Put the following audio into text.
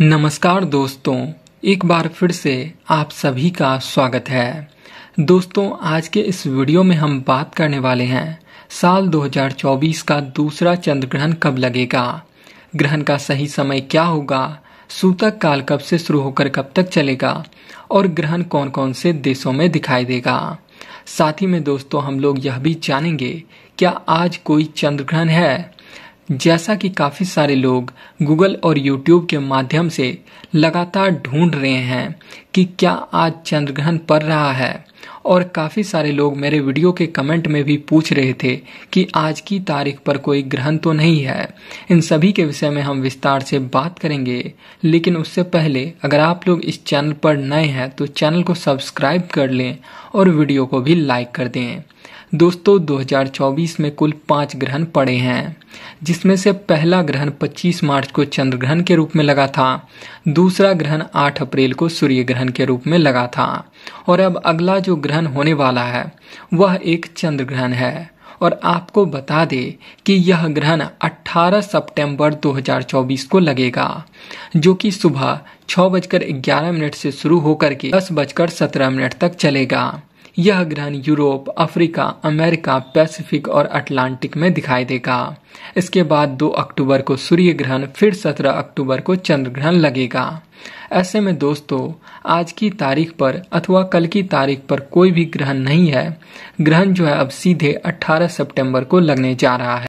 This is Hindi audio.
नमस्कार दोस्तों एक बार फिर से आप सभी का स्वागत है दोस्तों आज के इस वीडियो में हम बात करने वाले हैं साल 2024 का दूसरा चंद्र ग्रहण कब लगेगा ग्रहण का सही समय क्या होगा सूतक काल कब से शुरू होकर कब तक चलेगा और ग्रहण कौन कौन से देशों में दिखाई देगा साथ ही में दोस्तों हम लोग यह भी जानेंगे क्या आज कोई चंद्र ग्रहण है जैसा कि काफ़ी सारे लोग गूगल और यूट्यूब के माध्यम से लगातार ढूंढ रहे हैं कि क्या आज चंद्र ग्रहण पड़ रहा है और काफ़ी सारे लोग मेरे वीडियो के कमेंट में भी पूछ रहे थे कि आज की तारीख पर कोई ग्रहण तो नहीं है इन सभी के विषय में हम विस्तार से बात करेंगे लेकिन उससे पहले अगर आप लोग इस चैनल पर नए हैं तो चैनल को सब्सक्राइब कर लें और वीडियो को भी लाइक कर दें दोस्तों 2024 में कुल पाँच ग्रहण पड़े हैं जिसमें से पहला ग्रहण 25 मार्च को चंद्र ग्रहण के रूप में लगा था दूसरा ग्रहण 8 अप्रैल को सूर्य ग्रहण के रूप में लगा था और अब अगला जो ग्रहण होने वाला है वह एक चंद्र ग्रहण है और आपको बता दे कि यह ग्रहण 18 सितंबर 2024 को लगेगा जो कि सुबह छह बजकर ग्यारह मिनट से शुरू होकर के दस बजकर सत्रह मिनट तक चलेगा यह ग्रहण यूरोप अफ्रीका अमेरिका पैसिफिक और अटलांटिक में दिखाई देगा इसके बाद 2 अक्टूबर को सूर्य ग्रहण फिर 17 अक्टूबर को चंद्र ग्रहण लगेगा ऐसे में दोस्तों आज की तारीख पर अथवा कल की तारीख पर कोई भी ग्रहण नहीं है ग्रहण जो है अब सीधे 18 सितंबर को लगने जा रहा है